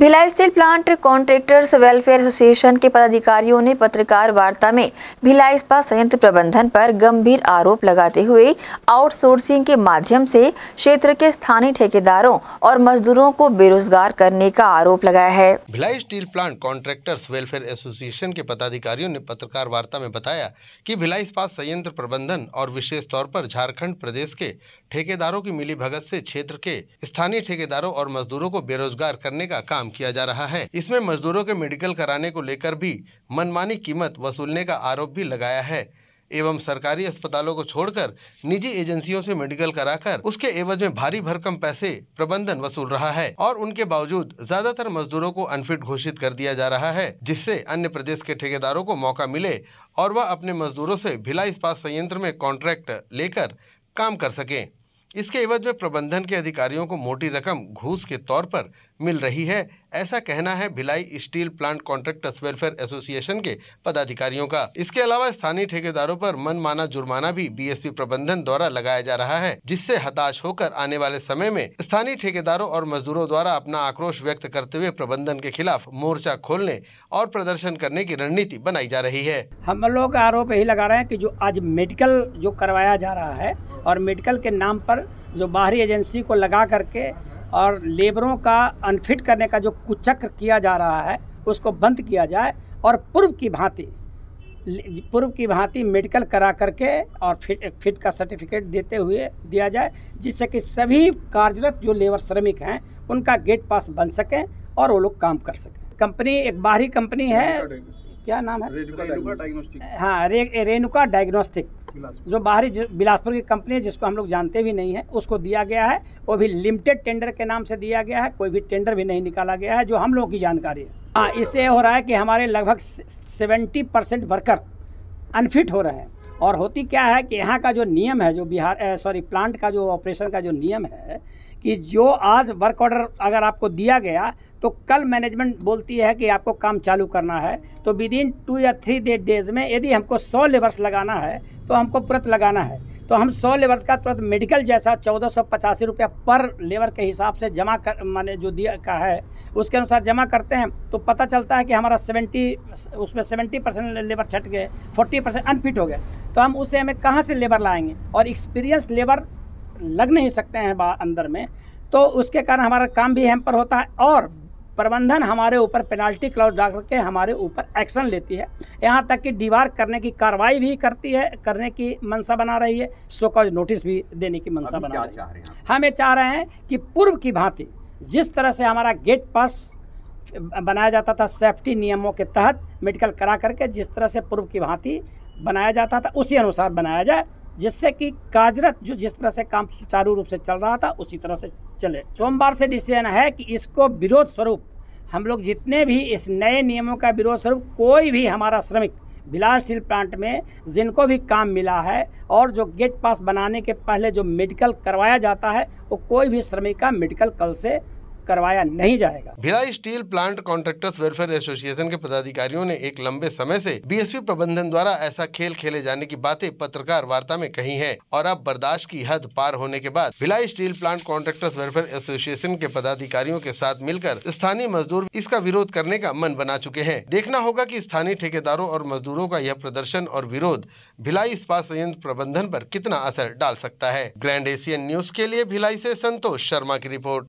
Bhilai steel plant contractors welfare association के पदाधिकारियों ने पत्रकार वार्ता में भिलाई इस्पात संयंत्र प्रबंधन पर गंभीर आरोप लगाते हुए आउटसोर्सिंग के माध्यम से क्षेत्र के स्थानीय ठेकेदारों और मजदूरों को बेरोजगार करने का आरोप लगाया है Bhilai steel plant contractors welfare association के पदाधिकारियों ने पत्रकार वार्ता में बताया की भिलाई इस्पात संयंत्र प्रबंधन और विशेष तौर पर झारखण्ड प्रदेश के ठेकेदारों की मिली भगत से क्षेत्र के स्थानीय ठेकेदारों और मजदूरों को बेरोजगार करने का काम काम किया जा रहा है इसमें मजदूरों के मेडिकल कराने को लेकर भी मनमानी कीमत वसूलने का आरोप भी लगाया है एवं सरकारी अस्पतालों को छोड़कर निजी एजेंसियों से मेडिकल कराकर उसके एवज में भारी भरकम पैसे प्रबंधन वसूल रहा है और उनके बावजूद ज्यादातर मजदूरों को अनफिट घोषित कर दिया जा रहा है जिससे अन्य प्रदेश के ठेकेदारों को मौका मिले और वह अपने मजदूरों से भिलाई इस्पात संयंत्र में कॉन्ट्रैक्ट लेकर काम कर सकें इसके एवज में प्रबंधन के अधिकारियों को मोटी रकम घूस के तौर पर मिल रही है ऐसा कहना है Bhilai steel plant contractors welfare association के पदाधिकारियों का इसके अलावा स्थानीय ठेकेदारों पर मनमाना जुर्माना भी बीएसपी प्रबंधन द्वारा लगाया जा रहा है जिससे हताश होकर आने वाले समय में स्थानीय ठेकेदारों और मजदूरों द्वारा अपना आक्रोश व्यक्त करते हुए प्रबंधन के खिलाफ मोर्चा खोलने और प्रदर्शन करने की रणनीति बनाई जा रही है हम लोग आरोप यही लगा रहे हैं की जो आज मेडिकल जो करवाया जा रहा है और मेडिकल के नाम पर जो बाहरी एजेंसी को लगा करके और लेबरों का अनफिट करने का जो कुचक्र किया जा रहा है उसको बंद किया जाए और पूर्व की भांति पूर्व की भांति मेडिकल करा करके और फिट फिट का सर्टिफिकेट देते हुए दिया जाए जिससे कि सभी कार्यरत जो लेबर श्रमिक हैं उनका गेट पास बन सकें और वो लोग काम कर सकें कंपनी एक बाहरी कंपनी है क्या नाम है हाँ रे, रेणुका डायग्नोस्टिक जो बाहरी बिलासपुर की कंपनी है जिसको हम लोग जानते भी नहीं है उसको दिया गया है वो भी लिमिटेड टेंडर के नाम से दिया गया है कोई भी टेंडर भी नहीं निकाला गया है जो हम लोगों की जानकारी है हाँ इससे हो रहा है कि हमारे लगभग सेवेंटी परसेंट वर्कर अनफिट हो रहे हैं और होती क्या है कि यहाँ का जो नियम है जो बिहार सॉरी प्लांट का जो ऑपरेशन का जो नियम है कि जो आज वर्क ऑर्डर अगर आपको दिया गया तो कल मैनेजमेंट बोलती है कि आपको काम चालू करना है तो विद इन टू या थ्री डेट डेज में यदि हमको सौ लेबर्स लगाना है तो हमको तुरंत लगाना है तो हम सौ लेबर्स का तुरंत मेडिकल जैसा चौदह सौ पचासी रुपया पर लेबर के हिसाब से जमा कर माने जो दिया का है उसके अनुसार जमा करते हैं तो पता चलता है कि हमारा सेवेंटी उसमें सेवेंटी परसेंट लेबर छट गए फोर्टी परसेंट अनफिट हो गए तो हम उसे हमें कहाँ से लेबर लाएंगे और एक्सपीरियंस लेबर लग नहीं सकते हैं अंदर में तो उसके कारण हमारा काम भी हेम्पर होता है और प्रबंधन हमारे ऊपर पेनाल्टी क्लॉज डाल के हमारे ऊपर एक्शन लेती है यहाँ तक कि डीवार करने की कार्रवाई भी करती है करने की मंशा बना रही है सो कॉज नोटिस भी देने की मंशा बना रही है ये चाह रहे हैं कि पूर्व की भांति जिस तरह से हमारा गेट पास बनाया जाता था सेफ्टी नियमों के तहत मेडिकल करा करके जिस तरह से पूर्व की भांति बनाया जाता था उसी अनुसार बनाया जाए जिससे कि काजरत जो जिस तरह से काम सुचारू रूप से चल रहा था उसी तरह से चले सोमवार से डिसीजन है कि इसको विरोध स्वरूप हम लोग जितने भी इस नए नियमों का विरोध स्वरूप कोई भी हमारा श्रमिक बिलासशील प्लांट में जिनको भी काम मिला है और जो गेट पास बनाने के पहले जो मेडिकल करवाया जाता है वो कोई भी श्रमिक का मेडिकल कल से करवाया नहीं जाएगा Bhilai steel plant contractors welfare association के पदाधिकारियों ने एक लंबे समय से बीएसपी प्रबंधन द्वारा ऐसा खेल खेले जाने की बातें पत्रकार वार्ता में कही है और अब बर्दाश्त की हद पार होने के बाद Bhilai steel plant contractors welfare association के पदाधिकारियों के साथ मिलकर स्थानीय मजदूर इसका विरोध करने का मन बना चुके हैं देखना होगा की स्थानीय ठेकेदारों और मजदूरों का यह प्रदर्शन और विरोध भिलाई इस्पात संयंत्र प्रबंधन पर कितना असर डाल सकता है ग्रैंड एशियन न्यूज के लिए भिलाई से संतोष शर्मा की रिपोर्ट